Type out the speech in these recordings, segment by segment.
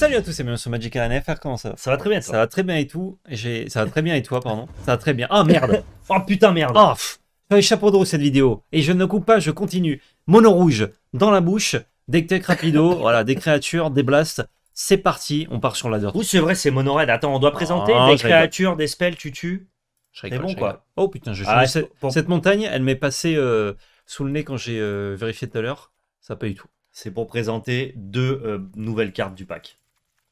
Salut à tous et bienvenue sur Magic Fr, comment ça va Ça va très bien, ça va très bien et tout. J'ai... Ça va très bien et toi, pardon. Ça va très bien. Ah merde Oh putain, merde Oh pff. chapeau de cette vidéo. Et je ne coupe pas, je continue. Mono rouge, dans la bouche, des tech rapido, voilà, des créatures, des blasts. C'est parti, on part sur la Ouh Oui, c'est vrai, c'est mono raid. Attends, on doit présenter ah, des créatures, des spells, tu tues. Je bon, quoi. Oh putain, je ah, cette, cette montagne, elle m'est passée euh, sous le nez quand j'ai euh, vérifié tout à l'heure. Ça pas du tout. C'est pour présenter deux euh, nouvelles cartes du pack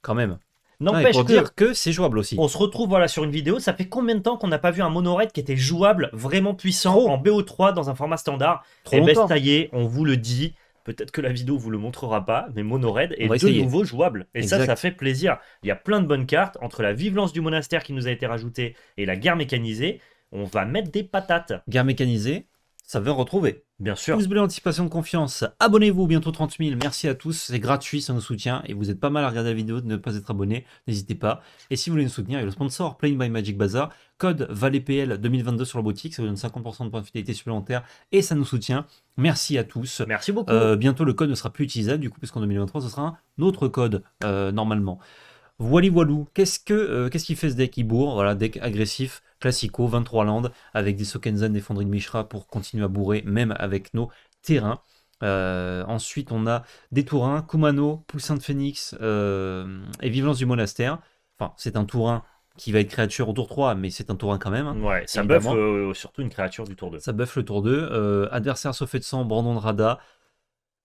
quand même. N'empêche dire que c'est jouable aussi. On se retrouve voilà sur une vidéo. Ça fait combien de temps qu'on n'a pas vu un monorail qui était jouable, vraiment puissant en BO3 dans un format standard Trop Et eh ben, taillé, on vous le dit. Peut-être que la vidéo vous le montrera pas, mais Monoraid est de nouveau jouable. Et ça, ça fait plaisir. Il y a plein de bonnes cartes entre la vivance du monastère qui nous a été rajoutée et la guerre mécanisée. On va mettre des patates. Guerre mécanisée, ça veut retrouver, bien sûr. vous bleu, anticipation de confiance, abonnez-vous, bientôt 30 000, merci à tous, c'est gratuit, ça nous soutient, et vous êtes pas mal à regarder la vidéo de ne pas être abonné, n'hésitez pas. Et si vous voulez nous soutenir, il y a le sponsor Playing by Magic Bazaar, code VALEPL 2022 sur la boutique, ça vous donne 50% de points de fidélité supplémentaires, et ça nous soutient. Merci à tous. Merci beaucoup. Euh, bientôt, le code ne sera plus utilisable, du coup, puisqu'en 2023, ce sera un autre code, euh, normalement. Wally Walou, qu'est-ce que euh, qu'est-ce qu'il fait ce deck Il bourre, voilà, deck agressif, classico, 23 landes, avec des Sokenzan, des Fonderies de Mishra pour continuer à bourrer, même avec nos terrains. Euh, ensuite, on a des Tourins, Kumano, Poussin de Phénix euh, et Vivance du Monastère. Enfin, c'est un Tourin qui va être créature au tour 3, mais c'est un Tourin quand même. Hein, ouais, ça buffe surtout une créature du tour 2. Ça buffe le tour 2. adversaire sauf de sang, Brandon de Rada.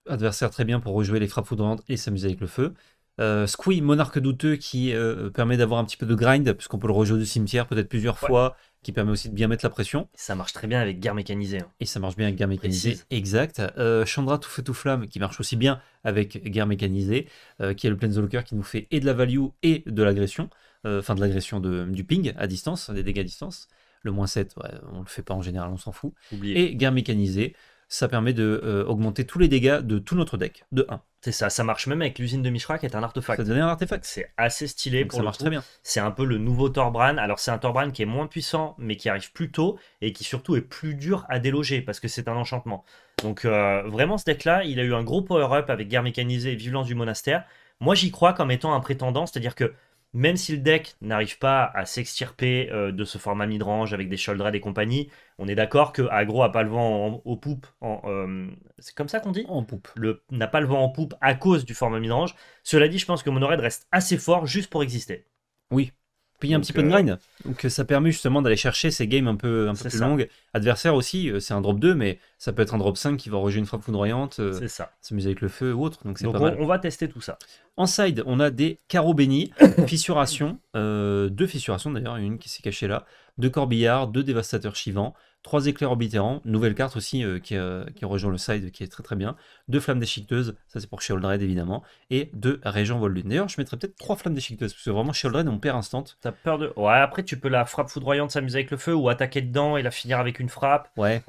Adversaire très bien pour rejouer les frappes foudrantes et s'amuser avec le feu. Euh, Squee, monarque douteux qui euh, permet d'avoir un petit peu de grind, puisqu'on peut le rejouer du cimetière peut-être plusieurs fois, qui permet aussi de bien mettre la pression. Ça marche très bien avec guerre mécanisée. Hein. Et ça marche bien avec guerre mécanisée, exact. Euh, Chandra tout fait tout flamme, qui marche aussi bien avec guerre mécanisée, qui est le Planeswalker qui nous fait et de la value et de l'agression, enfin de l'agression du ping à distance, des dégâts à distance. Le moins 7, on on le fait pas en général, on s'en fout. Et guerre mécanisée, ça permet de euh, augmenter tous les dégâts de tout notre deck de 1. C'est ça, ça marche même avec l'usine de Mishra qui est un artefact. Ça un artefact. C'est assez stylé ça marche très bien. C'est un peu le nouveau Torbran. Alors c'est un Torbran qui est moins puissant mais qui arrive plus tôt et qui surtout est plus dur à déloger parce que c'est un enchantement. Donc euh, vraiment ce deck-là, il a eu un gros power-up avec guerre mécanisée et violence du monastère. Moi j'y crois comme étant un prétendant, c'est-à-dire que même si le deck n'arrive pas à s'extirper euh, de ce format midrange avec des Sholdrad et compagnie, on est d'accord que Agro a pas le vent poupe. Euh, c'est comme ça qu'on dit En poupe. N'a pas le vent en poupe à cause du format midrange. Cela dit, je pense que Monored reste assez fort juste pour exister. Oui, un petit peu de euh, grind. Donc euh, ça permet justement d'aller chercher ces games un peu, un peu plus longues. Adversaire aussi, euh, c'est un drop 2, mais ça peut être un drop 5 qui va rejeter une frappe foudroyante, c'est ça s'amuser avec le feu ou autre. Donc, on, va tester tout ça. En side, on a des carreaux bénis, fissuration, deux fissurations d'ailleurs, une qui s'est cachée là deux corbillards, deux dévastateurs chivants, trois éclairs orbitérants, nouvelle carte aussi euh, euh, qui, rejoint le side, qui est très très bien, deux flammes déchiqueteuses, ça c'est pour Sheoldred évidemment, et deux régions vol lune. D'ailleurs, je mettrais peut-être trois flammes déchiqueteuses, parce que vraiment Sheoldred, on perd instant. T'as peur de. Ouais, après tu peux la frappe foudroyante s'amuser avec le feu, ou attaquer dedans et la finir avec une frappe. Ouais.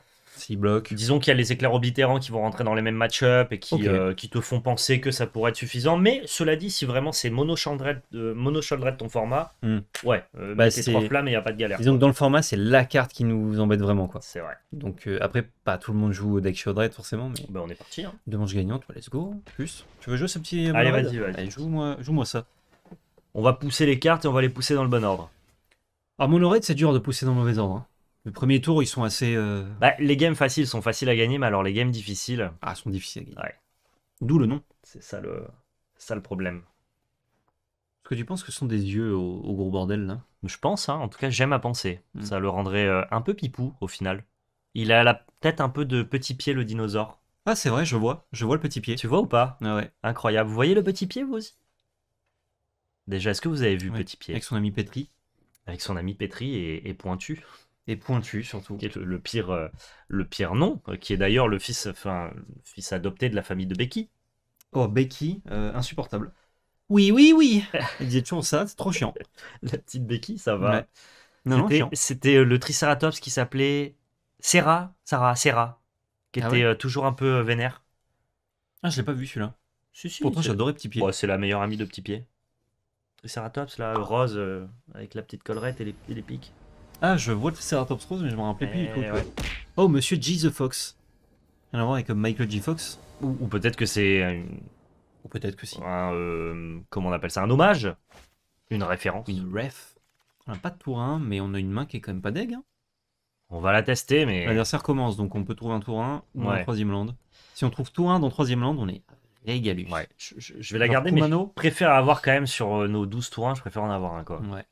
Disons qu'il y a les éclairs oblitérants qui vont rentrer dans les mêmes match-up et qui, euh, qui, te font penser que ça pourrait être suffisant. Mais cela dit, si vraiment c'est mono de euh, ton format, hmm. ouais, euh, bah, c'est trois flammes et il n'y a pas de galère. Disons que dans le format, c'est la carte qui nous embête vraiment. quoi. C'est vrai. Donc après, pas tout le monde joue au deck Shieldred forcément. Mais... Bah, on est parti. Hein. Deux manches gagnantes, let's go. Plus. Tu veux jouer ce petit. Allez, vas-y, vas-y. joue-moi joue -moi ça. On va pousser les cartes et on va les pousser dans le bon ordre. Ah, mon c'est dur de pousser dans le mauvais ordre. Hein. Le premier tour, ils sont assez. Euh, bah, les games faciles sont faciles à gagner, mais alors les games difficiles, Ah, sont difficiles à gagner. Ouais. D'où le nom. c'est ça le, ça le problème. Est-ce que tu penses que ce sont des yeux au, gros bordel, là Je pense, hein, en tout cas, j'aime à penser. Hmm. Ça le rendrait euh, un peu pipou au final. Il a la tête un peu de petit pied, le dinosaure. Ah, c'est vrai, je vois. Je vois le petit pied. Tu vois ou pas ah, ouais, Incroyable. Vous voyez le petit pied, vous aussi Déjà, est-ce que vous avez vu Petit Pied avec son ami Petri. Avec son ami Petri et pointu. Et pointu surtout. Qui le, pire, euh, le pire nom, euh, qui est d'ailleurs le fils, enfin, fils adopté de la famille de Becky. Oh, Becky, euh, insupportable. Oui, oui, oui. Il dit toujours ça, c'est trop chiant. la petite Becky, ça va. Non, C'était le Triceratops qui s'appelait Sarah, Sarah, Sarah, qui ah était toujours un peu vénère. Ah, je l'ai pas vu celui-là. Si, Pourtant, j'adorais Petit Pied. Oh, c'est la meilleure amie de Petit Pied. Triceratops, là, rose, avec la petite collerette et les, et les pics. Ah, je vois le Top Rose, mais je me rappelais plus du eh coup. Oh, monsieur G the Fox. Rien a voir avec euh, Michael G. Fox. Ou, peut-être que c'est. Ou peut-être que si. Euh, comment on appelle ça Un hommage Une référence Une ref. On n'a pas de tour 1, mais on a une main qui est quand même pas deg. Hein. On va la tester, mais. L'adversaire commence, donc on peut trouver un tour 1 ou ouais. un troisième land. Si on trouve tour 1 dans troisième land, on est régalus. Ouais, je, vais la garder, mais je préfère avoir quand même sur euh, nos 12 tour 1, je préfère en avoir un, quoi. Ouais.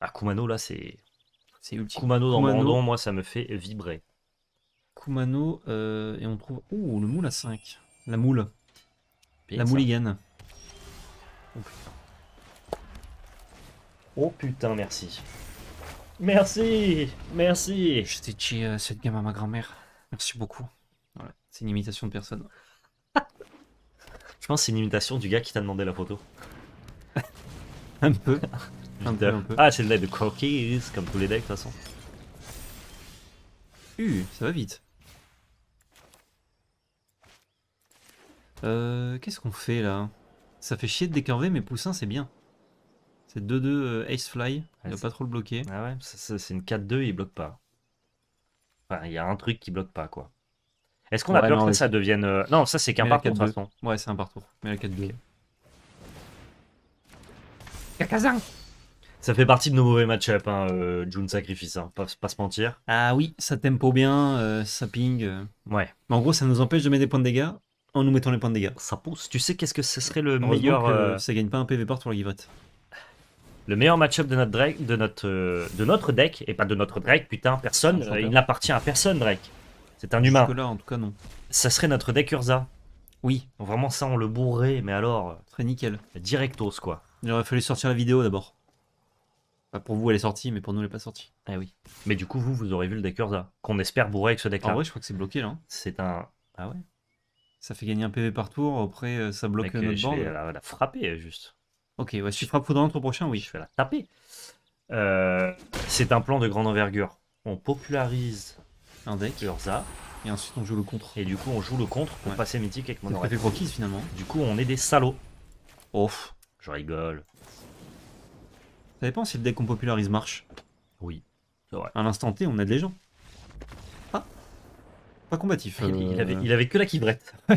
À ah, Kumano, là, c'est. C'est Kumano dans mon Brandon, moi, ça me fait vibrer. Kumano, euh, et on trouve. Ouh, le moule à 5. La moule. La moule, Oh putain. merci. Merci Merci J'ai dit euh, cette gamme à ma grand-mère. Merci beaucoup. c'est une imitation de personne. Je pense que c'est une imitation du gars qui t'a demandé la photo. Un peu. Ah, c'est le deck de Cookies, comme tous les decks de toute façon. Uh, ça va vite. Euh, Qu'est-ce qu'on fait là Ça fait chier de décorver mais Poussin c'est bien. C'est 2-2 euh, Ace Fly, il va pas trop le bloquer. Ah ouais, c'est une 4-2, il bloque pas. Enfin, il y a un truc qui bloque pas quoi. Est-ce qu'on a peur que ça devienne. Euh, non, ça c'est qu'un par tour de toute façon. Ouais, c'est un par Mais la 4-2. Okay. Ça fait partie de nos mauvais match-up, hein, euh, June Sacrifice, hein. pas, se mentir. Ah oui, ça tempo bien, euh, ça ping. Euh. Ouais, en gros, ça nous empêche de mettre des points de dégâts en nous mettant les points de dégâts. ça pousse. Tu sais qu'est-ce que ce serait le meilleur, que, ça gagne pas un PV par pour la le meilleur match-up de notre de notre, de notre deck et pas de notre Drake. Putain, personne, il n'appartient à personne Drake. C'est un humain. que là en tout cas, non. Ça serait notre deck Urza. Oui, Vraiment ça, on le bourrait, mais alors très nickel. directos quoi. Il aurait fallu sortir la vidéo d'abord pour vous, elle est sortie, mais pour nous, elle n'est pas sortie. Ah oui. Mais du coup, vous, vous aurez vu le deck Urza, qu'on espère bourrer avec ce deck-là. En vrai, ah je crois que c'est bloqué là. Hein. C'est un. Ah ouais Ça fait gagner un PV par tour, après euh, ça bloque notre Je vais la, frapper juste. Ok, ouais, si tu frappes dans prochain, oui. Je vais la taper. Euh, c'est un plan de grande envergure. On popularise Un deck, Urza et ensuite on joue le contre. et du coup on joue le contre pour Ouais. passer mythique avec mon On fait finalement. Du coup on est des salauds. Oh, Je rigole. Ça dépend si le deck qu'on popularise marche. Oui, c'est vrai. À l'instant T, on a de les gens. Ah Pas combatif. Il, avait, que la kibrette.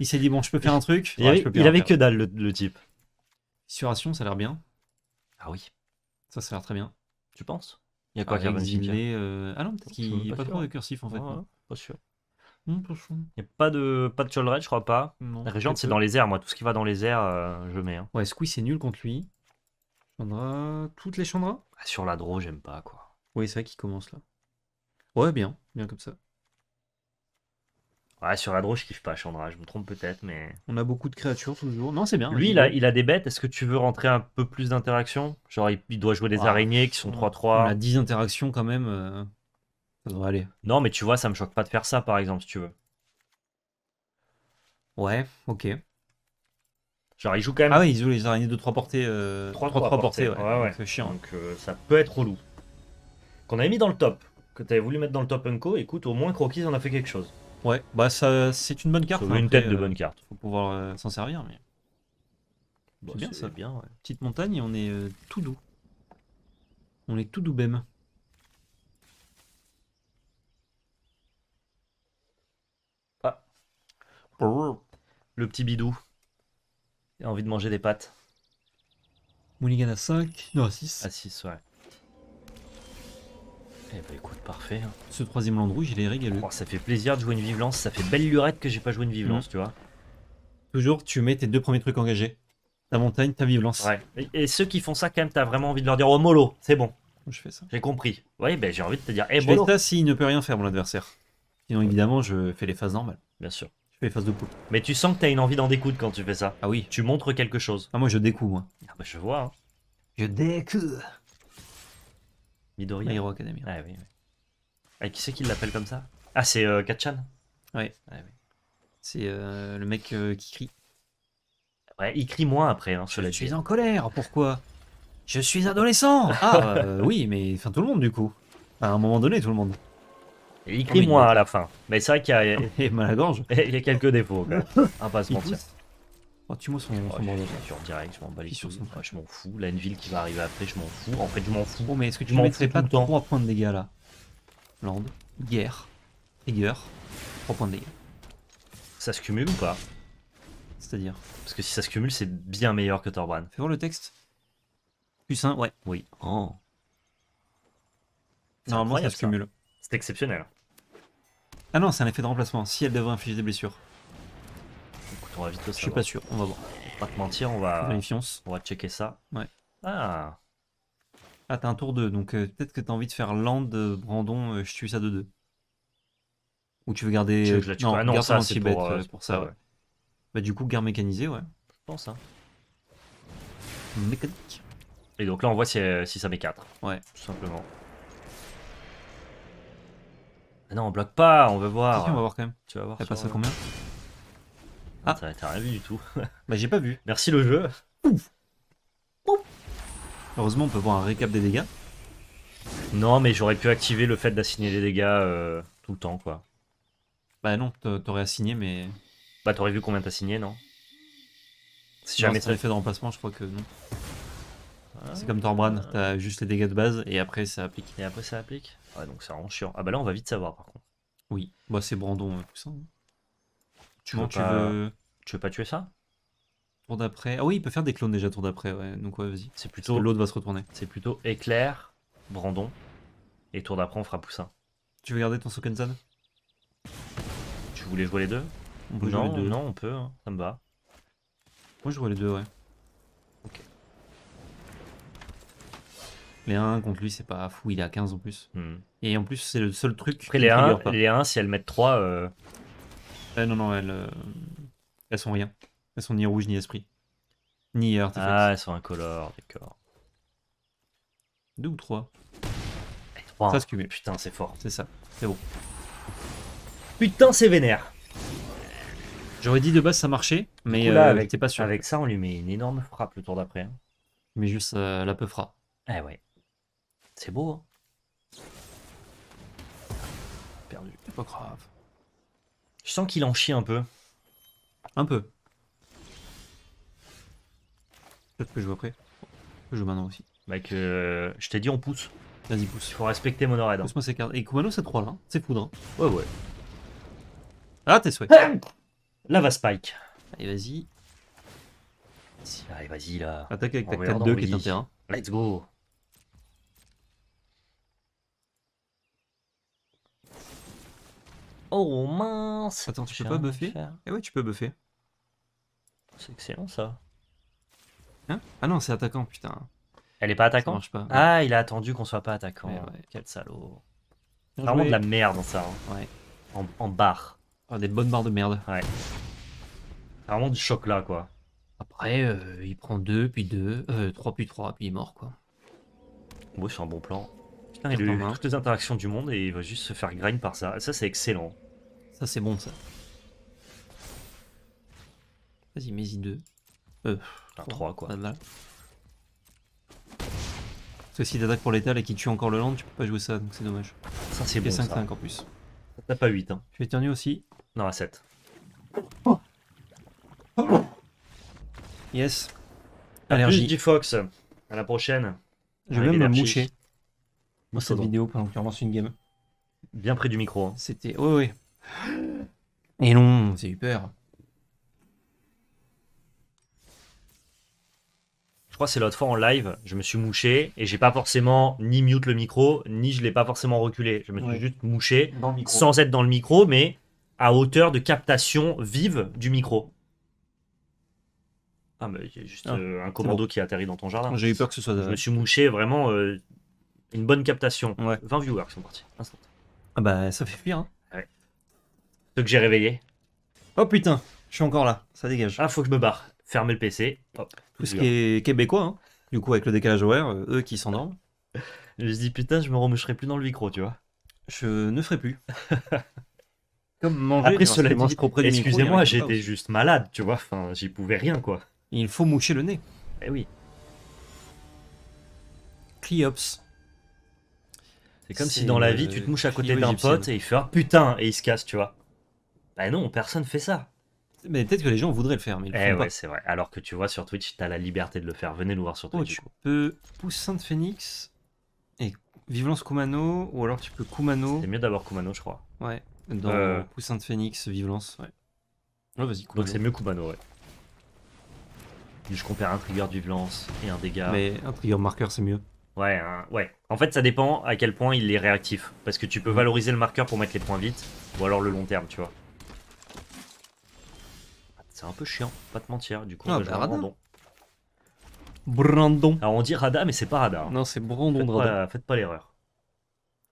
il s'est dit, bon, je peux faire un truc. Il, avait, que dalle, le, type. Surration, ça a l'air bien. Ah oui. Ça, ça a l'air très bien. Tu penses Il y a quoi ah, euh, ah non, peut-être qu'il n'y a pas, trop récursif en fait. pas sûr. Il n'y a pas de pas de je crois pas. la régente, c'est dans les airs, moi. Tout ce qui va dans les airs, euh, je mets. Hein. Ouais, Squeeze, c'est nul contre lui. Chandra. Toutes les Chandras ah, Sur la draw, j'aime pas, quoi. Oui, c'est vrai qu'il commence là. Ouais, bien, bien comme ça. Ouais, sur la draw, je kiffe pas Chandra, je me trompe peut-être, mais. On a beaucoup de créatures toujours. Non, c'est bien. Lui, il a, des bêtes. Est-ce que tu veux rentrer un peu plus d'interactions Genre, il, doit jouer des araignées qui sont 3-3. On a 10 interactions quand même. Euh, ça devrait aller. Non, mais tu vois, ça me choque pas de faire ça, par exemple, si tu veux. Ouais, ok. Genre, ils jouent quand même. Ah ouais ils jouent les araignées de 3 portées. 3-3 euh, portées, ouais. C'est chiant. Donc, euh, ça peut être relou. Qu'on avait mis dans le top, que tu voulu mettre dans le top Unco, écoute, au moins Croquis en a fait quelque chose. Ouais, bah ça, c'est une bonne carte. Hein. une tête de euh, bonne carte. Faut pouvoir s'en servir, mais. bien ça. Bien, ouais. Petite montagne, on est tout doux. On est tout doux même. Ah. Le petit bidou envie de manger des pâtes. Mulligan à 5, non à 6. À 6, ouais. Eh bah écoute, parfait. Hein. Ce troisième land rouge, il est rigolo. Oh, ça fait plaisir de jouer une vivlance. ça fait belle lurette que j'ai pas joué une vivlance, mhm. tu vois. Toujours, tu mets tes deux premiers trucs engagés. Ta montagne, ta vivlance. Ouais. Et, ceux qui font ça, quand même, t'as vraiment envie de leur dire Oh, mollo, c'est bon. Je fais ça. J'ai compris. Oui, ben bah, j'ai envie de te dire Eh, bon. Je ça s'il ne peut rien faire, mon adversaire. Sinon, évidemment, je fais les phases normales. Bien sûr de Mais tu sens que t'as une envie d'en découdre quand tu fais ça. Ah oui. Tu montres quelque chose. Ah moi je découvre moi. Ah bah je vois. Hein. Je découvre. Midori. Hero Academy Ah oui. Eh, qui c'est qui l'appelle comme ça Ah c'est euh, Katchan. oui. Ah c'est euh, le mec euh, qui crie. Ouais, il crie moins après. Hein, je suis en colère. Pourquoi Je suis adolescent. Ah euh, oui, mais enfin tout le monde du coup. À un moment donné, tout le monde. Il crie moins à la fin. Mais c'est vrai qu'il y a. mal à gorge. Il y a quelques défauts, quand ah, pas se mentir. Oh, tu m'as son, oh, sur direct, je m'en bats les couilles. Ah, je m'en fous. ville qui va arriver après, je m'en fous. En fait, je m'en fous. Oh, mais est-ce que tu ne mettrais pas 3 points de dégâts là Land, guerre, rigueur, 3 points de dégâts. Ça se cumule ou pas C'est-à-dire Parce que si ça se cumule, c'est bien meilleur que Torban. Fais voir le texte. Plus 1, ouais. Oui. Oh. Normalement, ça se cumule. C'est exceptionnel. Ah non, c'est un effet de remplacement, si elle devrait infliger des blessures. Écoute, on va vite Je suis pas sûr, on va voir. Pas te mentir, on va... On va checker ça. Ouais. Ah Ah, t'as un tour 2, donc euh, peut-être que t'as envie de faire land, euh, Brandon, euh, je tue ça de 2. Ou tu veux garder... non, ça, c'est pour, ça, ah Bah du coup, guerre mécanisée, ouais. Je pense, hein. Mécanique. Et donc là, on voit si, si ça met 4. Ouais. Tout simplement. Ah non, on bloque pas, on veut voir. on va voir quand même. Tu vas voir. Elle passe combien Ah T'as rien vu du tout. bah j'ai pas vu. Merci le jeu. Heureusement, on peut voir un récap des dégâts. Non, mais j'aurais pu activer le fait d'assigner les dégâts euh, tout le temps, quoi. Bah non, t'aurais assigné, mais... Bah t'aurais vu combien t'as signé, non Si jamais t'avais fait de remplacement, je crois que non. Ah. C'est comme Torbran, t'as juste les dégâts de base et après ça applique. Et après ça applique Ouais, donc c'est vraiment chiant. Ah bah là, on va vite savoir par contre. Oui, bah c'est Brandon, hein, tout hein. Tu, veux, tu, pas... veux... tu veux pas tuer ça Tour d'après. Ah oui, il peut faire des clones déjà, tour d'après, ouais. Donc ouais, vas-y. C'est plutôt. L'autre va se retourner. C'est plutôt éclair, Brandon. Et tour d'après, on fera Poussin. Tu veux garder ton Sokenzan Tu voulais jouer les deux on peut non, jouer les deux. non, on peut, hein. ça me va. Moi, je joue les deux, ouais. Les 1 contre lui, c'est pas fou, il est à 15 en plus. Hmm. Et en plus, c'est le seul truc. Après, les 1, les 1, si elles mettent 3. Eh, euh, non, non, euh, elles, sont rien. Elles sont ni rouges, ni esprit. Ni heurts. Ah, elles sont incolores, d'accord. 2 ou 3 3. Eh, ça se cumule. Putain, c'est fort. C'est ça, c'est bon. Putain, c'est vénère. J'aurais dit de base ça marchait, mais euh, t'es pas sûr. Avec ça, on lui met une énorme frappe le tour d'après. Hein. Mais juste la peu frappe. Ah ouais. C'est beau, hein Perdu. C'est pas grave. Je sens qu'il en chie un peu. Un peu. Peut-être que je joue après. Je joue maintenant aussi. Mec, que euh, je t'ai dit on pousse. Vas-y, pousse. Il faut respecter mon oreille. Pousse-moi ces cartes. Et Kumano, c'est 3 là. Hein. C'est poudre. Hein. Ouais, ouais. Ah, t'es souhaits. Là va Spike. Allez, vas-y. Allez, vas-y là. Attaque avec ta carte 2 qui est un terrain. Let's go. Oh mince Attends, tu peux pas buffer Eh ouais, tu peux buffer. C'est excellent ça. Hein Ah non, c'est attaquant, putain. Elle est pas attaquant Ah, il a attendu qu'on soit pas attaquant. Quel salaud. C'est Vraiment de la merde ça. Hein. Ouais. En, barre. Ah, des bonnes barres de merde. Ouais. Vraiment du choc là quoi. Après, euh, il prend 2, puis 2, 3, euh, puis 3, puis il est mort quoi. Bon, c'est un bon plan. Putain, il a eu toutes les interactions du monde et il va juste se faire grind par ça. Ça, c'est excellent. Ça c'est bon ça. Vas-y, mets-y deux. Euh, trois quoi. Parce que si t'attaques pour l'étal et qu'il tue encore le land, tu peux pas jouer ça, donc c'est dommage. Ça c'est bon 5, ça. 5 en plus. T'as pas 8 hein. Je vais éternuer aussi. Non, à 7. Oh. Oh. Yes. À Allergie. Plus Fox. À la prochaine. Je vais même me moucher. Moi, cette vidéo pendant que tu relances une game. Bien près du micro. Hein. C'était. Oui, oui. Et non, j'ai eu peur. Je crois que c'est l'autre fois en live, je me suis mouché et j'ai pas forcément ni mute le micro, ni je l'ai pas forcément reculé. Je me suis juste mouché sans être dans le micro, mais à hauteur de captation vive du micro. Ah, mais il y a juste ah, euh, un commando qui atterrit dans ton jardin. J'ai eu peur que ce soit. Je me suis mouché vraiment euh, une bonne captation. 20 viewers qui sont partis. Ah bah ça fait pire. Hein. Ceux que j'ai réveillé. Oh putain, je suis encore là, ça dégage. Ah, faut que je me barre. Fermez le PC. tout ce qui est québécois, hein. du coup, avec le décalage horaire, euh, eux qui s'endorment. je dis putain, je me remoucherai plus dans le micro, tu vois. Je ne ferai plus. Comme manger. Après, cela excusez-moi, j'étais juste malade, tu vois. Enfin, j'y pouvais rien, quoi. Il faut moucher le nez. Eh oui. Cliops. C'est comme si dans la vie, tu te mouches à côté d'un pote et il fait Ah putain Et il se casse, tu vois. Bah non, personne fait ça. Mais peut-être que les gens voudraient le faire, mais ils eh font c'est vrai. Alors que tu vois sur Twitch, t'as la liberté de le faire. Venez nous voir sur Twitch. Oh, tu peux Poussin de Phoenix et vivelance Kumano, ou alors tu peux Kumano. C'est mieux d'avoir Kumano, je crois. Ouais, dans euh. Poussin de Phoenix, vivelance ouais. Ouais, vas-y, Kumano. Donc c'est mieux Kumano, ouais. Je compare un trigger de vivelance et un dégât. Mais un trigger marqueur, c'est mieux. Ouais, hein, ouais. En fait, ça dépend à quel point il est réactif. Parce que tu peux mmh. valoriser le marqueur pour mettre les points vite, ou alors le long terme, tu vois. C'est un peu chiant, pas te mentir. Du coup, ah, on ah, va bah, Brandon. Brandon. Alors on dit Rada, mais c'est pas Rada. Non, c'est Brandon de Rada. faites pas l'erreur.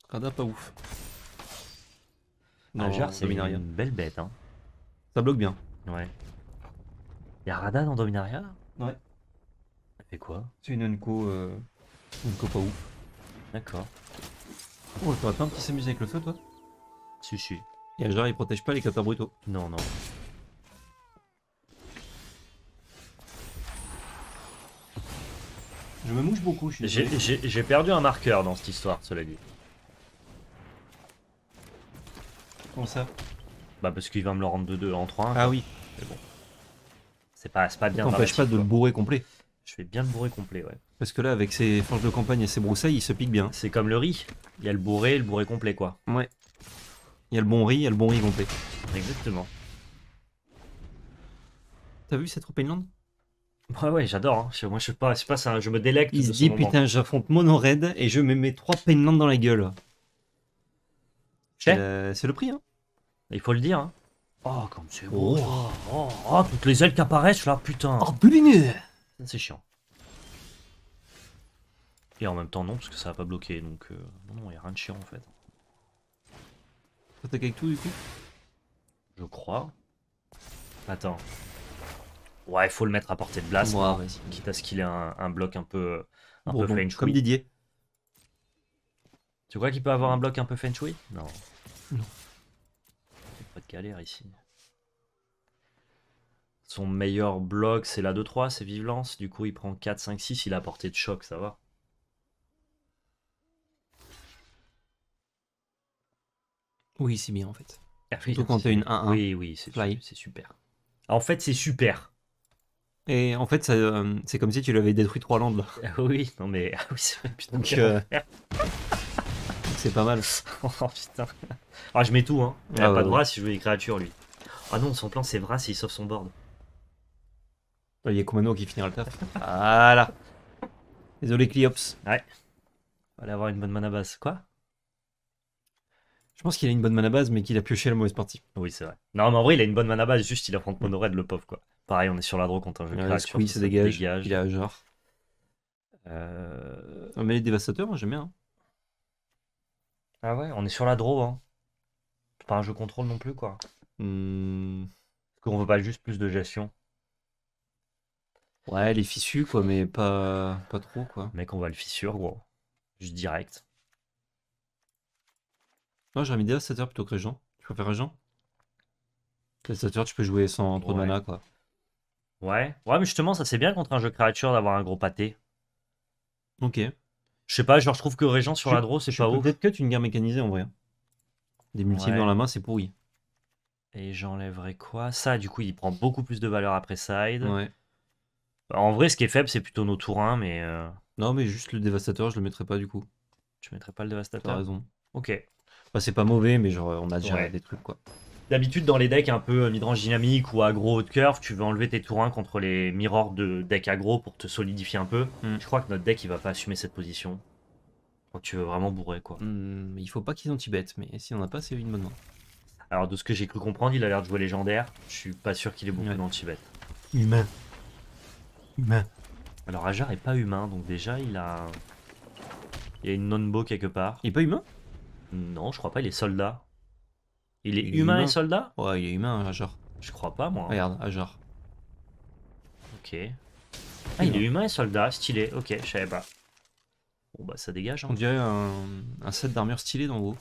Rada, pas ouf. Najar, c'est une belle bête. Hein. Ça bloque bien. Ouais. Y'a Rada dans Dominaria Ouais. Et quoi C'est une Unko. Euh... Unko pas ouf. D'accord. Oh, t'aurais pas un petit s'amuser avec le feu, toi Si, si. Et Ajar, il protège pas les catabritos. Non, non. Je me mouche beaucoup. J'ai perdu un marqueur dans cette histoire, cela dit. Comment ça Bah parce qu'il va me le rendre de 2 en 3. Ah oui. C'est bon. C'est pas, pas bien. T'empêche pas de le bourrer complet. Je vais bien le bourrer complet, ouais. Parce que là, avec ses forges de campagne et ses broussailles, il se pique bien. C'est comme le riz. Il y a le bourré et le bourré complet, quoi. Ouais. Il y a le bon riz, il y a le bon riz complet. Exactement. T'as vu cette trop Inland Ouais ouais, j'adore. Hein. Moi, je sais pas, je sais pas ça, je me délecte. Il se dit putain, j'affronte Mono Red et je me mets trois Penland dans la gueule. C'est eh le... le prix, hein. Il faut le dire. Hein. Oh, comme c'est beau. Oh. oh, oh toutes les ailes qui apparaissent là, putain. Oh, putain C'est chiant. Et en même temps, non, parce que ça va pas bloquer, donc euh... non, non, y a rien de chiant en fait. T'attaques avec tout du coup Je crois. Attends. Ouais, il faut le mettre à portée de blast. Quitte à ce qu'il ait un, bloc un peu, un peu Tu crois qu'il peut avoir un bloc un peu feng shui Non. a Pas de galère ici. Son meilleur bloc, c'est la 2-3, c'est Vive Lance. Du coup, il prend 4, 5, 6. Il a portée de choc, ça va. Oui, c'est bien en fait. une 1-1. Oui, oui, c'est super. En fait, c'est super. Et en fait, euh, c'est comme si tu l'avais détruit trois landes. Ah oui, non mais. Ah oui, c'est euh, Donc, c'est pas mal. oh putain. Ah, je mets tout, hein. Il n'y a ah pas de bras si je veux les créatures, lui. Ah non, son plan, c'est vrai s'il sauve son board. Il y a Kumano qui finira le taf. voilà. Désolé, Cliops. Ouais. On va avoir une bonne mana base. Quoi Je pense qu'il a une bonne mana base, mais qu'il a pioché la mauvaise partie. Oui, c'est vrai. Non, mais en vrai, il a une bonne mana base, juste il a de le pauvre, quoi. Pareil, on est sur la draw quand un jeu de créature. Oui, ça, dégage. dégage. Il a genre. Euh, ah, mais les dévastateurs, moi j'aime bien. Hein. Ah ouais, on est sur la draw. Hein. Pas un jeu contrôle non plus, quoi. Hmm. qu'on veut pas juste plus de gestion Ouais, les fissures, quoi, mais pas, trop, quoi. Mec, on va le fissure, gros. Juste direct. Non, j'aurais mis dévastateur plutôt que régent. Tu préfères régent dévastateurs, tu peux jouer sans trop de mana, quoi. Ouais. Ouais, mais justement, ça c'est bien contre un jeu créature d'avoir un gros pâté. Ok. Je sais pas, genre, je trouve que Régent sur la draw, c'est pas ouf. Peut-être que une guerre mécanisée en vrai. Hein. Des multiples dans la main, c'est pourri. Et j'enlèverai quoi Ça, du coup, il prend beaucoup plus de valeur après side. Ouais. Bah, en vrai, ce qui est faible, c'est plutôt nos 1, mais. Euh, non, mais juste le dévastateur, je le mettrais pas du coup. Tu mettrais pas le dévastateur T'as raison. Ok. Bah, c'est pas mauvais, mais genre, on a déjà des trucs quoi. D'habitude, dans les decks un peu midrange dynamique ou aggro haute curve, tu veux enlever tes tours 1 contre les mirrors de deck aggro pour te solidifier un peu. Hmm. Je crois que notre deck, il va pas assumer cette position. Quand tu veux vraiment bourrer, quoi. Mais hmm, il faut pas qu'ils ont tibet mais s'il en a pas, c'est une bonne main. Alors, de ce que j'ai cru comprendre, il a l'air de jouer légendaire. Je suis pas sûr qu'il est beaucoup dans danti Humain. Humain. Alors, Ajar est pas humain, donc déjà, il a. Il y a une non-bo quelque part. Il est pas humain Non, je crois pas, il est soldat. Il est, humain, et soldat Ouais, il est humain, Ajar Je crois pas, moi. Hein. Regarde, Ajar Ok. Ah, il est humain et soldat, stylé. Ok, je savais pas. Bon, bah, ça dégage. Hein. On dirait un, set d'armure stylé dans haut.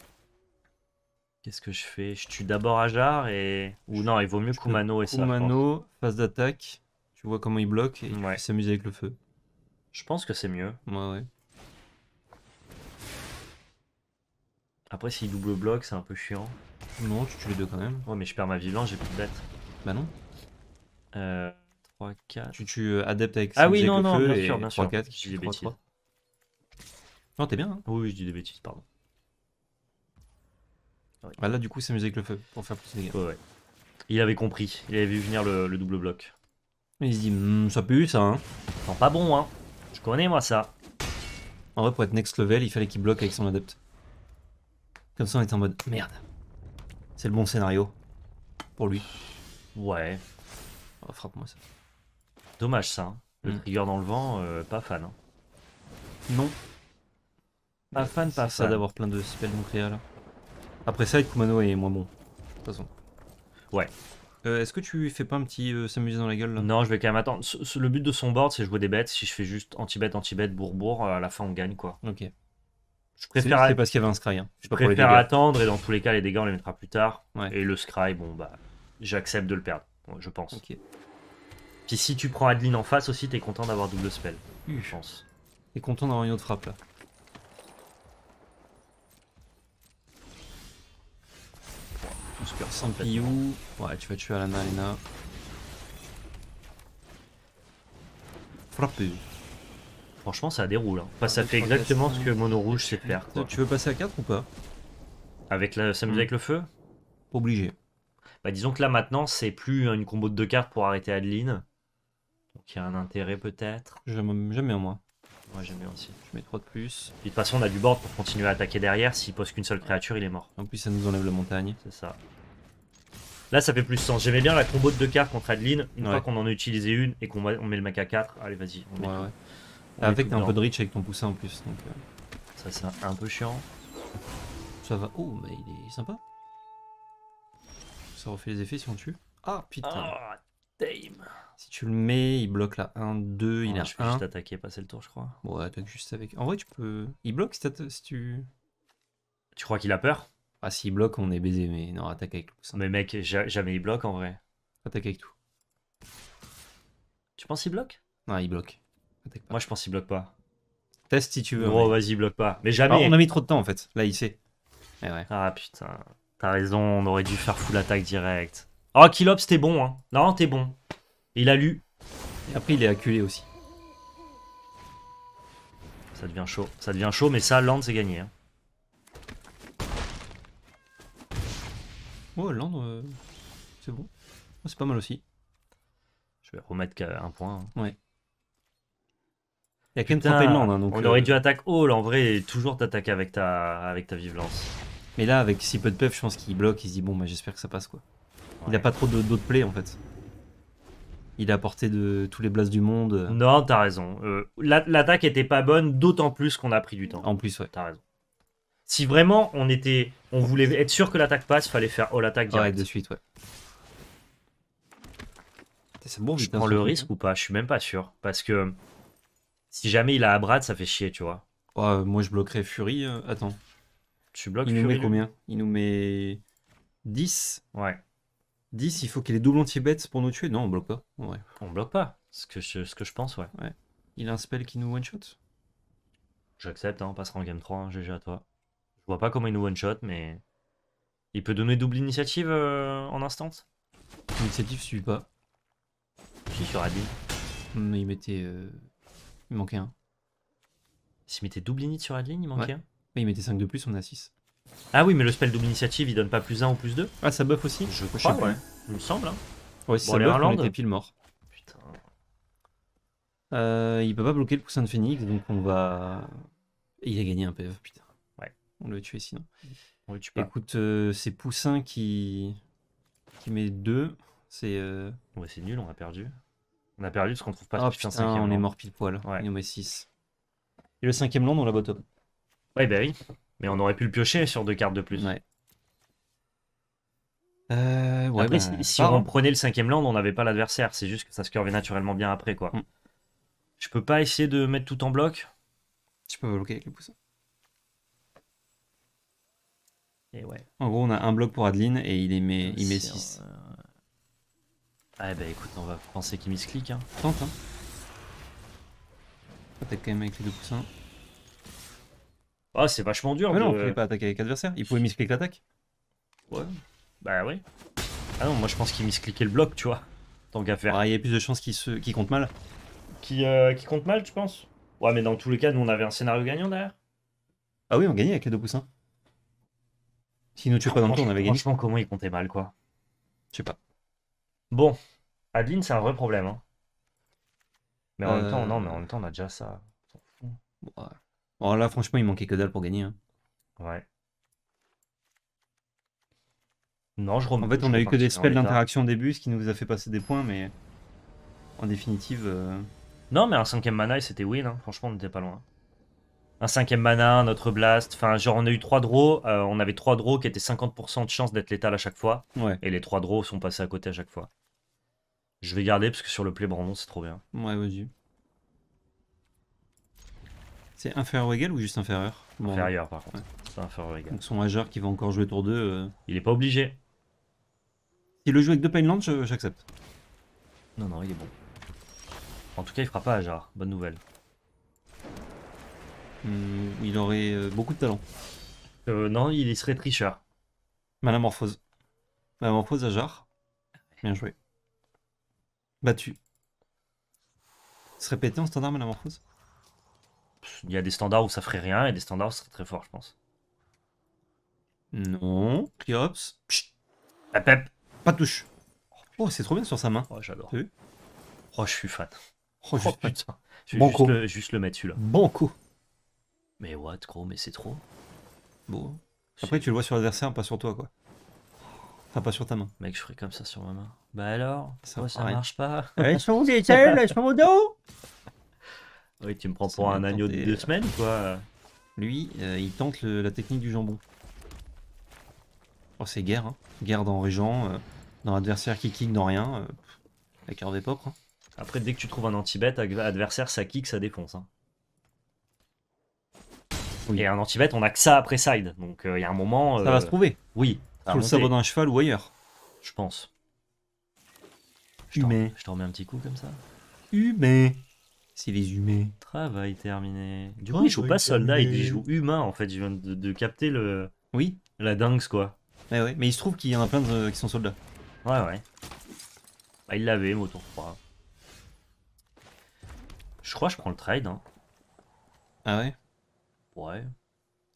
Qu'est-ce que je fais Je tue d'abord Ajar et. Ou non, il vaut mieux Kumano et ça. Kumano, phase d'attaque. Tu vois comment il bloque et il s'amuse avec le feu. Je pense que c'est mieux. Ouais, ouais. Après, s'il double bloque c'est un peu chiant. Non, tu tues les deux quand même. Ouais, mais je perds ma vie j'ai plus de bête. Bah non. Euh, 3, 4. Tu tues euh, adepte avec Ah oui, non, non, bien sûr, bien 3, sûr. 4, je dis des bêtises. Non, t'es bien. Hein oui, je dis des bêtises, pardon. Bah là, du coup, c'est avec le feu pour faire plus de dégâts. Ouais, ouais. Il avait compris, il avait vu venir le, double bloc. Il se dit, hmm, ça peut pue ça, hein. Non, pas bon, hein. Je connais, moi, ça. En vrai, pour être next level, il fallait qu'il bloque avec son adepte. Comme ça, on était en mode merde. C'est le bon scénario. Pour lui. Ouais. Oh, Frappe-moi ça. Dommage ça. Hein. Le mm. dans le vent, euh, pas fan. Hein. Non. Pas euh, fan, pas ça. d'avoir plein de spells non là. Après ça, Kumano est moins bon. De toute façon. Ouais. Euh, est-ce que tu fais pas un petit s'amuser dans la gueule là Non, je vais quand même attendre. le but de son board, c'est jouer des bêtes. Si je fais juste anti-bête, anti-bête, bourre à la fin on gagne quoi. Ok. Je préfère. C'est parce qu'il y avait un hein. Je, préfère attendre et dans tous les cas, les dégâts, on les mettra plus tard. Et le Scry, bon, bah, j'accepte de le perdre, je pense. Puis si tu prends Adeline en face aussi, t'es content d'avoir double spell, je pense. T'es content d'avoir une autre frappe là. On se perd sans Ouais, tu vas tuer Alana, Alena. Frappe. Franchement, ça déroule. Hein. Enfin, ah, ça fait exactement ce que Mono Rouge sait faire. Tu veux passer à 4 ou pas Avec la samedi hmm. avec le feu Obligé. Bah, disons que là maintenant, c'est plus une combo de deux cartes pour arrêter Adeline. Donc il y a un intérêt peut-être. J'aime bien moi. Moi j'aime bien aussi. Je mets 3 de plus. Et de toute façon, on a du board pour continuer à attaquer derrière. S'il pose qu'une seule créature, il est mort. En plus, ça nous enlève la montagne. C'est ça. Là, ça fait plus sens. J'aimais bien la combo de deux cartes contre Adeline. Une fois qu'on en a utilisé une et qu'on met le mec à 4, allez, vas-y. On met ouais, avec un peu de reach avec ton poussin en plus. Donc, euh. Ça c'est un, peu chiant. Ça va. Oh, mais il est sympa. Ça refait les effets si on tue. Ah putain. Oh, Si tu le mets, il bloque là. 1, 2, il a ah, a je peux juste attaquer, passer le tour, je crois. Ouais, attaque juste avec. En vrai, tu peux. Il bloque si, tu. Tu crois qu'il a peur Ah, s'il bloque, on est baisé, mais non, attaque avec le poussin. Mais mec, jamais il bloque en vrai. Attaque avec tout. Tu penses qu'il bloque Non, il bloque. Moi, je pense qu'il bloque pas. Test si tu veux. Oh, vas-y, bloque pas. Mais jamais. Ah, on a mis trop de temps en fait. Là, il sait. Eh ah putain. T'as raison, on aurait dû faire full attaque direct. Oh, Kilops, t'es bon. Hein. Non, t'es bon. Il a lu. Et après, il est acculé aussi. Ça devient chaud. Ça devient chaud, mais ça, Land, c'est gagné. Hein. Oh, Land, euh, c'est bon. Oh, c'est pas mal aussi. Je vais remettre un point. Hein. Ouais. Il hein, donc, on aurait euh, dû attaquer all oh, en vrai et toujours t'attaquer avec ta, avec ta vive lance. Mais là, avec si peu de puff, je pense qu'il bloque, il se dit bon, bah, j'espère que ça passe quoi. Il a pas trop d'autres plays en fait. Il a apporté de tous les blasts du monde. Euh. Non, t'as raison. Euh, l'attaque était pas bonne, d'autant plus qu'on a pris du temps. En plus, ouais. T'as raison. Si vraiment on était, on voulait être sûr que l'attaque passe, fallait faire all attaque direct. de suite, ouais. C'est bon, je hein, prends le risque hein. ou pas Je suis même pas sûr parce que si jamais il a Abrad, ça fait chier, tu vois. moi, je bloquerais Fury. Euh, attends. Tu bloques Fury. Il nous met combien Il nous met 10. Ouais. 10, il faut qu'il ait double anti-bête pour nous tuer. Non, on bloque pas. Ouais. On bloque pas. Ce que je, ce que je pense, ouais. Il a un spell qui nous one-shot J'accepte, hein, on passera en game 3. Hein, GG à toi. Je vois pas comment il nous one-shot, mais. Il peut donner double initiative euh, en instant je suis pas. puis sur 10. il mettait. Euh, il manquait un. S'il mettait double init sur Adeline, il manquait un il mettait 5 de plus, on a 6. Ah oui, mais le spell double initiative, il donne pas plus 1 ou plus 2 Ah, ça buff aussi Je crois, ouais. Il me semble. Hein. Ouais, c'est le ça buff, on était pile mort. Putain. Euh, il peut pas bloquer le poussin de Phoenix, donc on va... Il a gagné un PV, e putain. Ouais. On le tué sinon. On le tue pas. Écoute, euh, c'est Poussin qui... qui met 2. C'est... Euh, ouais, c'est nul, on a perdu. On a perdu parce qu'on trouve pas. Ah putain, on est mort pile poil. nous met 6. Et le cinquième land, on l'a bottom. Ouais, bah oui. Mais on aurait pu le piocher sur deux cartes de plus. Euh, après, bah, si, on prenait le cinquième land, on n'avait pas l'adversaire. C'est juste que ça se curve naturellement bien après, quoi. Mm. Je peux pas essayer de mettre tout en bloc Tu peux bloquer avec le poussin. Et ouais. En gros, on a un bloc pour Adeline et il, met, ah, il met 6. Ah bah écoute, on va penser qu'il clic Hein. Tente, hein. Attaque quand même avec les deux poussins. Ah, c'est vachement dur. Ah, mais non, on pouvait pas attaquer avec l'adversaire. Il pouvait clic l'attaque. Ouais. Bah oui. Ah non, moi je pense qu'il cliquer le bloc, tu vois. Tant qu'à faire. il y a plus de chances qu'il se... qu'il compte mal. Qui, euh, qui compte mal, tu penses Ouais, mais dans tous les cas, nous on avait un scénario gagnant derrière. Ah oui, on gagnait avec les deux poussins. S'il nous tuons pas dans le tour, on avait gagné. Franchement, comment il comptait mal, quoi Je sais pas. Bon, Adeline, c'est un vrai problème. Hein. Mais en même temps, euh. non, mais en même temps, on a déjà ça. bon, oh, là, franchement, il manquait que dalle pour gagner. Hein. Ouais. Non, je remets. En fait, on a eu que des spells d'interaction au début, ce qui nous a fait passer des points, mais en définitive, euh, Non, mais un cinquième mana, c'était win. Hein. Franchement, on n'était pas loin. Un cinquième mana, notre blast. Enfin, genre, on a eu trois draws. Euh, on avait trois draws qui étaient 50% de chance d'être létal à chaque fois. ouais. Et les trois draws sont passés à côté à chaque fois. Je vais garder parce que sur le play Brandon c'est trop bien. Ouais, vas-y. C'est inférieur ou égal ou juste inférieur Inférieur par contre. C'est inférieur égal. Donc son majeur qui va encore jouer tour 2. Euh. Il est pas obligé. S'il le joue avec deux Painland, j'accepte. Non, non, il est bon. En tout cas, il fera pas Ajar. Bonne nouvelle. Hmm, il aurait euh, beaucoup de talent. Euh, non, il serait tricheur. Malamorphose. Malamorphose, Ajar. Bien joué battu. Se répéter en standard métamorphose Il y a des standards où ça ferait rien et des standards où ça serait très fort, je pense. Non. Pas de touche. Oh, c'est trop bien sur sa main. Oh, j'adore. Oh, je suis fan. Oh, oh Je vais Juste, le, mettre celui-là. coup. Mais what, gros, mais c'est trop. Bon. Après, tu le vois sur l'adversaire, pas sur toi, quoi. Enfin, pas sur ta main. Mec, je ferai comme ça sur ma main. Bah alors, ça, ça marche pas. sont où je dos Oui, tu me prends pour un agneau de deux euh, semaines, quoi. Lui, euh, il tente la technique du jambon. Oh, c'est guerre, hein. Guerre dans Régent, euh, dans l'adversaire qui kick, dans rien. la carte des hein. Après, dès que tu trouves un anti-bet, adversaire, ça kick, ça défonce. Hein. y Et un anti-bet, on a que ça après side. Donc, il y a un moment. ça va se trouver. Oui. Faut le sabot d'un cheval ou ailleurs. Je pense. Humain. Je te remets un petit coup comme ça. Humain. C'est les humains. Travail terminé. Du coup, il joue pas soldat, il joue humain en fait. Je viens de, capter le. Oui. La dingue quoi. Mais mais il se trouve qu'il y en a plein qui sont soldats. Ouais, ouais. Bah, il l'avait, mon tour 3. Je crois que je prends le trade. Hein. Ah ouais Ouais.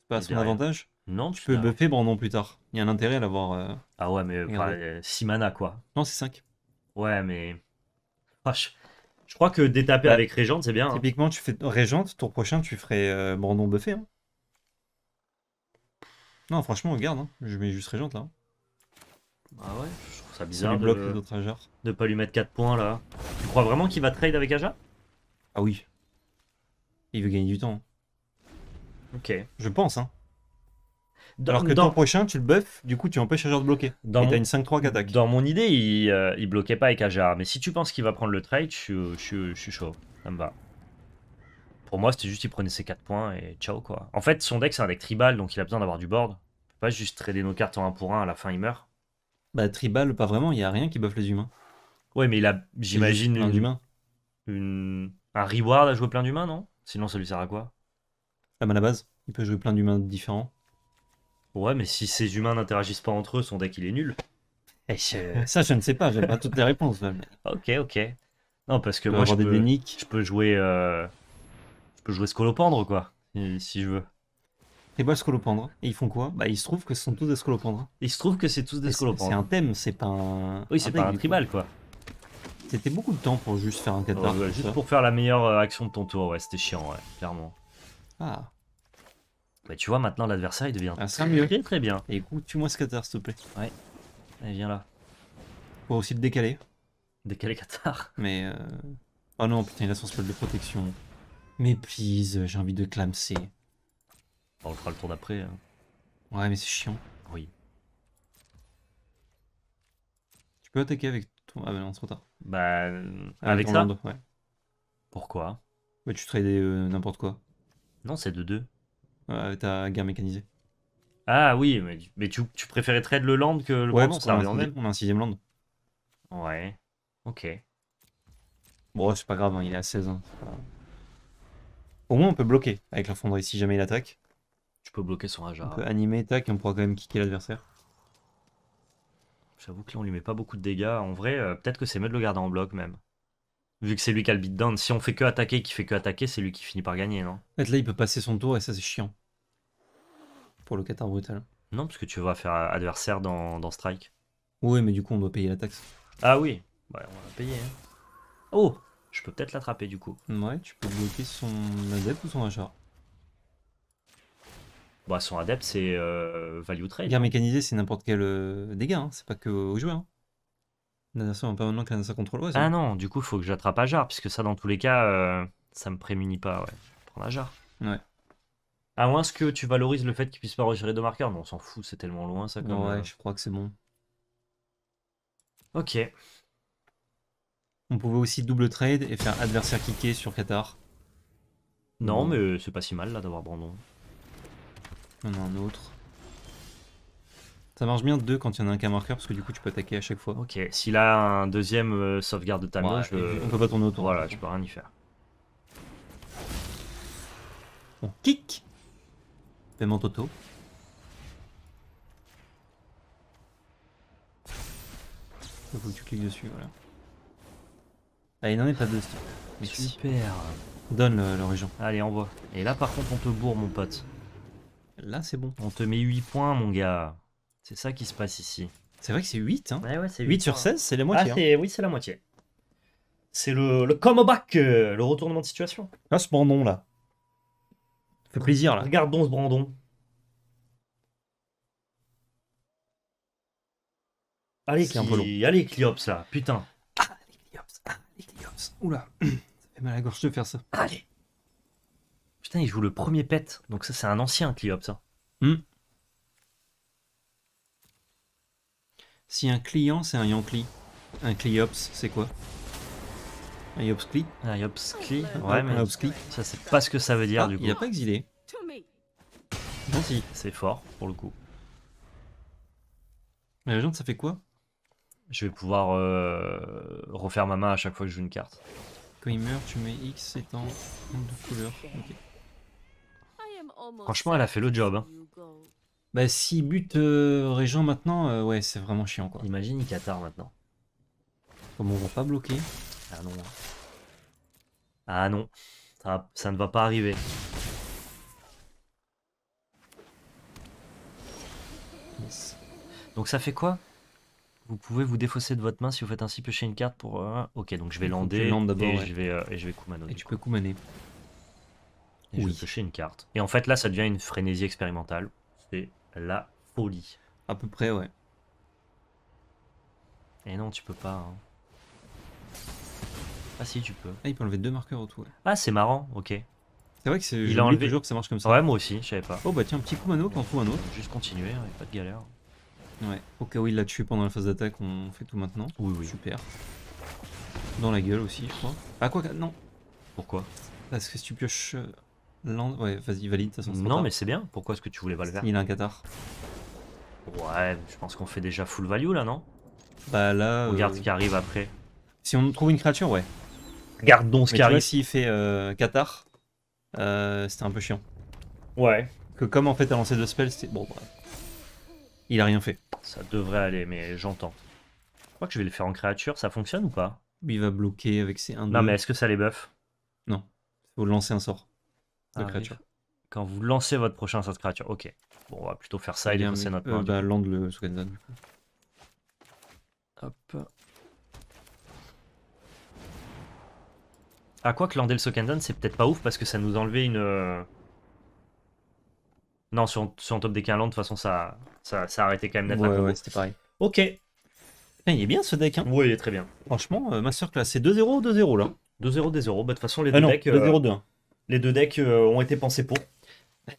C'est pas à son avantage Non, tu peux buffer Brandon plus tard. Il y a un intérêt à l'avoir. Euh, ah ouais, mais 6 euh, mana quoi. Non, c'est 5. Ouais, mais. Ah, je... crois que détaper bah, avec Régente c'est bien. Hein. Typiquement, tu fais Régente, tour prochain, tu ferais euh, Brandon Buffet. Hein. Non, franchement, regarde, hein. je mets juste Régente là. Hein. Ah ouais, je trouve ça bizarre. De... ne de pas lui mettre 4 points là. Tu crois vraiment qu'il va trade avec Aja Ah oui. Il veut gagner du temps. Ok. Je pense, hein. Alors que dans... ton prochain, tu le buffes, du coup, tu empêches Ajar de bloquer. Dans et une 5-3 qui attaque. Dans mon idée, il, euh, bloquait pas avec Ajar. Mais si tu penses qu'il va prendre le trade, je, suis chaud. Ça me va. Pour moi, c'était juste il prenait ses 4 points et ciao quoi. En fait, son deck, c'est un deck tribal, donc il a besoin d'avoir du board. On peut pas juste trader nos cartes en 1 pour 1, à la fin, il meurt. Bah, tribal, pas vraiment, il y a rien qui buffe les humains. Ouais, mais il a, j'imagine, plein d'humains. Une... Un reward à jouer plein d'humains, non Sinon, ça lui sert à quoi ah, à la base, il peut jouer plein d'humains différents. Ouais, mais si ces humains n'interagissent pas entre eux, son deck il est nul. Eh, ça, je ne sais pas, j'ai pas toutes les réponses. Même. Ok, ok. Non, parce que moi, je peux, je peux, jouer. Euh, je peux jouer Scolopendre, quoi, si je veux. Et bah, Scolopendre. Et ils font quoi Bah, il se trouve que ce sont tous des Scolopendres. Il se trouve que c'est tous des Scolopendres. C'est un thème, c'est pas un. Oui, c'est pas un tribal, quoi. C'était beaucoup de temps pour juste faire un 4 oh, euh, Juste pour faire la meilleure euh, action de ton tour, ouais, c'était chiant, ouais, clairement. Ah. Bah, tu vois, maintenant l'adversaire il devient ah, mieux. Très, très bien. écoute, tue-moi ce Qatar, s'il te plaît. Ouais. Allez, viens là. Faut aussi le décaler. Décaler Qatar. Mais. Euh... Oh non, putain, il a son spell de protection. Mais please, j'ai envie de clamser. On le fera le tour d'après. Hein. Ouais, mais c'est chiant. Oui. Tu peux attaquer avec ton. Ah, bah non, c'est trop tard. Bah. Ah, avec, ça ouais. Pourquoi Bah, tu trades euh, n'importe quoi. Non, c'est de 2 avec ta guerre mécanisée. Ah oui, mais, tu, préférais trade le land que le ouais, parce a, on a un sixième land. Ouais, ok. Bon, c'est pas grave, hein, il est à 16. Hein, Au moins, on peut bloquer avec la fonderie si jamais il attaque. Tu peux bloquer son rageur. On peut animer, tac, et on pourra quand même kicker l'adversaire. J'avoue que là, on lui met pas beaucoup de dégâts. En vrai, euh, peut-être que c'est mieux de le garder en bloc même. Vu que c'est lui qui a le beatdown. Si on fait que attaquer, qui fait que attaquer, c'est lui qui finit par gagner, non En là, il peut passer son tour et ça, c'est chiant. Pour le Qatar brutal. Non, parce que tu vas faire adversaire dans, Strike. Oui, mais du coup, on doit payer la taxe. Ah oui, bah on va payer. Hein. Oh Je peux peut-être l'attraper du coup. Ouais, tu peux bloquer son adepte ou son achat Bah, son adepte, c'est euh, value trade. Guerre mécanisée, c'est n'importe quel euh, dégât, hein. c'est pas que aux joueurs. Hein ah hein. non, du coup, faut que j'attrape Ajar, puisque ça, dans tous les cas, euh, ça me prémunit pas. Ouais. Je prends Ajar. Ouais. À moins que tu valorises le fait qu'il puisse pas retirer deux marqueurs. Mais on s'en fout, c'est tellement loin, ça. ouais, euh. je crois que c'est bon. Ok. On pouvait aussi double trade et faire adversaire kicker sur Qatar. Non, mais c'est pas si mal là d'avoir Brandon. On a un autre. Ça marche bien deux quand il y en a un qu'un marqueur parce que du coup tu peux attaquer à chaque fois. Ok, s'il a un deuxième euh, sauvegarde de ta je... on peut pas tourner autour. Voilà, tu peux rien y faire. On kick Paiement Toto. Il faut que tu cliques dessus, voilà. Ah, il n'en est pas deux, Super Donne l'origine. le Allez, envoie. Et là, par contre, on te bourre, mon pote. Là, c'est bon. On te met 8 points, mon gars. C'est ça qui se passe ici. C'est vrai que c'est 8, hein ouais, ouais, 8, sur 16, hein. c'est la moitié. Ah, hein. Oui, c'est la moitié. C'est le, le comeback, euh, le retournement de situation. Ah, ce brandon là. Ça fait plaisir là. Regardons ce brandon. Allez, qui... un Allez, Cliops là, putain. Ah, les Cliops, ah, les Cliops. Oula, ça fait mal à la gorge de faire ça. Allez. Putain, il joue le premier pet, donc ça c'est un ancien Cliops. Hein. Hmm. Si un client, c'est un Yankee. Un CliOps, c'est quoi Un Yopscli Un Yopscli Ouais, mais un ça, c'est pas ce que ça veut dire, ah, du coup. Il a pas exilé. Bon si. C'est fort, pour le coup. Mais la ça fait quoi Je vais pouvoir euh, refaire ma main à chaque fois que je joue une carte. Quand il meurt, tu mets X étant de couleur. Okay. Franchement, elle a fait le job. Hein. Bah, si bute Région euh, Régent maintenant, euh, ouais, c'est vraiment chiant, quoi. Imagine Qatar maintenant. Comme on va pas bloquer. Ah non. Ah non. Ça, ne va pas arriver. Donc ça fait quoi Vous pouvez vous défausser de votre main si vous faites un ainsi pêcher une carte pour... Euh, ok, donc je vais lander et, je vais, et je vais Kumano. Et tu peux Kumaner. Et je vais pêcher une carte. Et en fait là ça devient une frénésie expérimentale. C'est la folie. À peu près, ouais. Et eh non, tu peux pas. Hein. Ah si, tu peux. Ah, il peut enlever deux marqueurs autour Ah, c'est marrant, ok. C'est vrai que c'est. Il a enlevé toujours que ça marche comme ça. Ouais, moi aussi, je savais pas. Oh bah tiens, petit coup mano, qu'on trouve un autre. Juste continuer, pas de galère. Ouais. Au cas où il l'a tué pendant la phase d'attaque, on fait tout maintenant. Oui, oui. Super. Dans la gueule aussi, je crois. Ah quoi Non. Pourquoi Parce que si tu pioches. Ouais, vas-y, valide, de toute façon. Non, mais c'est bien. Pourquoi est-ce que tu voulais pas le faire Il a un Qatar. Ouais, je pense qu'on fait déjà full value là, non Bah là. Euh, regarde ce qui arrive après. Si on trouve une créature, ouais. Garde donc ce qui arrive. s'il fait euh, Qatar, euh, c'était un peu chiant. Ouais. Que comme en fait à lancé deux spells, c'était... Bon, Il a rien fait. Ça devrait aller, mais j'entends. Je crois que je vais le faire en créature, ça fonctionne ou pas Il va bloquer avec ses 1 Non, mais est-ce que ça les buff Non. il Faut lancer un sort de ah, Quand vous lancez votre prochain sort de créature, ok. Bon, on va plutôt faire ça eh et lancer notre euh, Bah, land le Hop. Ah, quoi que lander le Sokendan, c'est peut-être pas ouf parce que ça nous enlevait une. Euh, non, sur, sur un top land de toute façon, ça, arrêtait quand même net Ouais, ouais, c'était pareil. Ok. Eh, il est bien ce deck. Hein. Oui, il est très bien. Franchement, euh, Masterclass, c'est 2-0 ou 2-0 là 2-0, 2-0. Bah, de toute façon, les ah deux non, decks. 2-0, 2-1. Euh, les deux decks euh, ont été pensés pour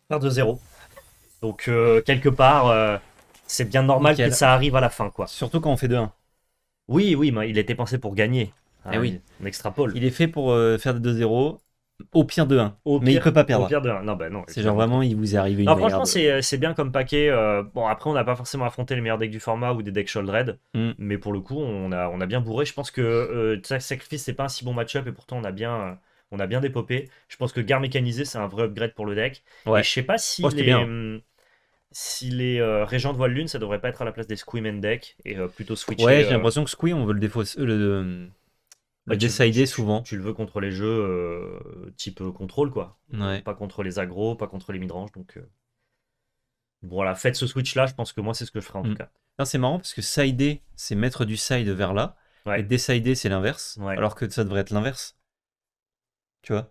faire 2-0. Donc euh, quelque part, euh, c'est bien normal que ça arrive à la fin, quoi. Surtout quand on fait 2-1. Oui, oui, mais il était pensé pour gagner. Et eh oui. Ah, on extrapole. Il est fait pour faire de 2-0. Au pire de 1. mais il il peut pas perdre. Au pire 1. Non, ben non. C'est genre vraiment, il vous est arrivé une non, Franchement, c'est bien comme paquet. bon, après, on n'a pas forcément affronté les meilleurs decks du format ou des decks Sholdred. Hmm. Mais pour le coup, on a, on a bien bourré. Je pense que Sacrifice, c'est pas un si bon match-up. Et pourtant, on a bien on a bien dépopé. Je pense que Gare mécanisée, c'est un vrai upgrade pour le deck. Ouais. Et je sais pas si oh, les, hum, si les euh, régents de voile lune, ça devrait pas être à la place des and deck et euh, plutôt Switch. Ouais, j'ai euh, l'impression que Squim on veut le défausser. le... souvent. Tu, le veux contre les jeux type contrôle, quoi. Ouais. Pas contre les agros, pas contre les midranges. Donc voilà, faites ce switch là. Je pense que moi, c'est ce que je ferai en tout mm. cas. C'est marrant parce que side c'est mettre du side vers là. Et décider, c'est l'inverse. Alors que ça devrait être l'inverse. Tu vois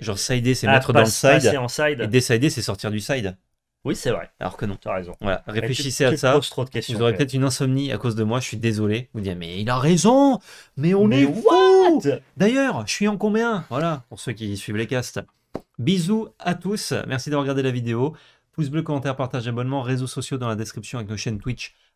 Genre side c'est ah, mettre dans le side, Et c'est sortir du side. Oui, c'est vrai. Alors que non. as raison. Voilà, réfléchissez à ça. vous aurez peut-être une insomnie à cause de moi, je suis désolé. Vous dites mais il a raison Mais on est fou D'ailleurs, je suis en combien Voilà, pour ceux qui suivent les castes. Bisous à tous, merci d'avoir regardé la vidéo. Pouce bleu, commentaire, partage, abonnement, réseaux sociaux dans la description avec nos chaînes Twitch,